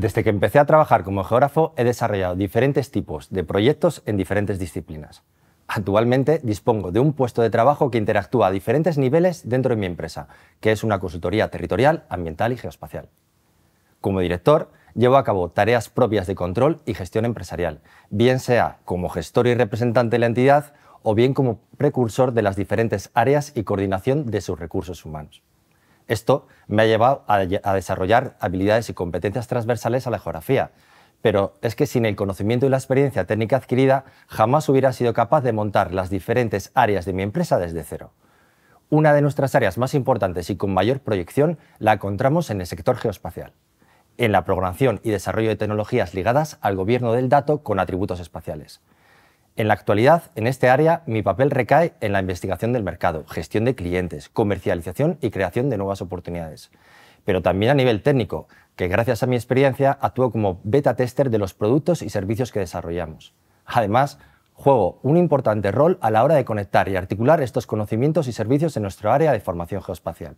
Desde que empecé a trabajar como geógrafo he desarrollado diferentes tipos de proyectos en diferentes disciplinas. Actualmente dispongo de un puesto de trabajo que interactúa a diferentes niveles dentro de mi empresa, que es una consultoría territorial, ambiental y geoespacial. Como director, llevo a cabo tareas propias de control y gestión empresarial, bien sea como gestor y representante de la entidad o bien como precursor de las diferentes áreas y coordinación de sus recursos humanos. Esto me ha llevado a, desarrollar habilidades y competencias transversales a la geografía, pero es que sin el conocimiento y la experiencia técnica adquirida jamás hubiera sido capaz de montar las diferentes áreas de mi empresa desde cero. Una de nuestras áreas más importantes y con mayor proyección la encontramos en el sector geoespacial, en la programación y desarrollo de tecnologías ligadas al gobierno del dato con atributos espaciales. En la actualidad, en este área, mi papel recae en la investigación del mercado, gestión de clientes, comercialización y creación de nuevas oportunidades. Pero también a nivel técnico, que gracias a mi experiencia actúo como beta tester de los productos y servicios que desarrollamos. Además, juego un importante rol a la hora de conectar y articular estos conocimientos y servicios en nuestro área de formación geoespacial.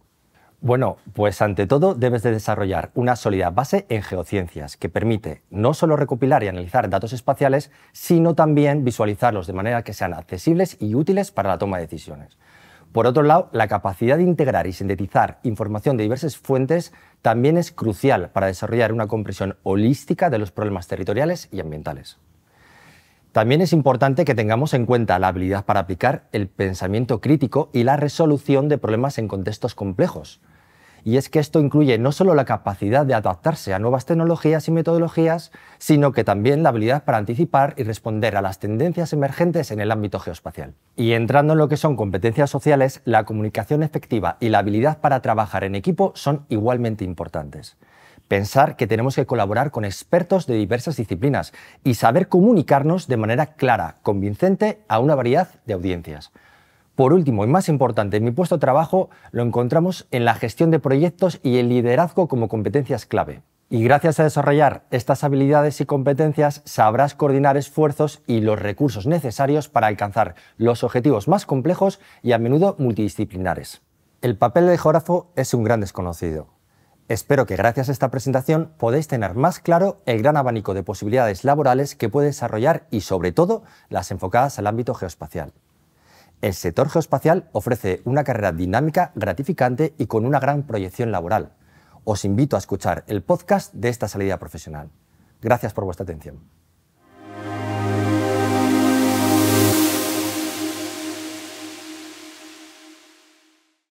Bueno, pues ante todo debes de desarrollar una sólida base en geociencias que permite no solo recopilar y analizar datos espaciales, sino también visualizarlos de manera que sean accesibles y útiles para la toma de decisiones. Por otro lado, la capacidad de integrar y sintetizar información de diversas fuentes también es crucial para desarrollar una comprensión holística de los problemas territoriales y ambientales. También es importante que tengamos en cuenta la habilidad para aplicar el pensamiento crítico y la resolución de problemas en contextos complejos, y es que esto incluye no solo la capacidad de adaptarse a nuevas tecnologías y metodologías, sino que también la habilidad para anticipar y responder a las tendencias emergentes en el ámbito geoespacial. Y entrando en lo que son competencias sociales, la comunicación efectiva y la habilidad para trabajar en equipo son igualmente importantes. Pensar que tenemos que colaborar con expertos de diversas disciplinas y saber comunicarnos de manera clara, convincente a una variedad de audiencias. Por último y más importante, mi puesto de trabajo lo encontramos en la gestión de proyectos y el liderazgo como competencias clave. Y gracias a desarrollar estas habilidades y competencias sabrás coordinar esfuerzos y los recursos necesarios para alcanzar los objetivos más complejos y a menudo multidisciplinares. El papel de geógrafo es un gran desconocido. Espero que gracias a esta presentación podáis tener más claro el gran abanico de posibilidades laborales que puede desarrollar y sobre todo las enfocadas al ámbito geoespacial. El sector geoespacial ofrece una carrera dinámica, gratificante y con una gran proyección laboral. Os invito a escuchar el podcast de esta salida profesional. Gracias por vuestra atención.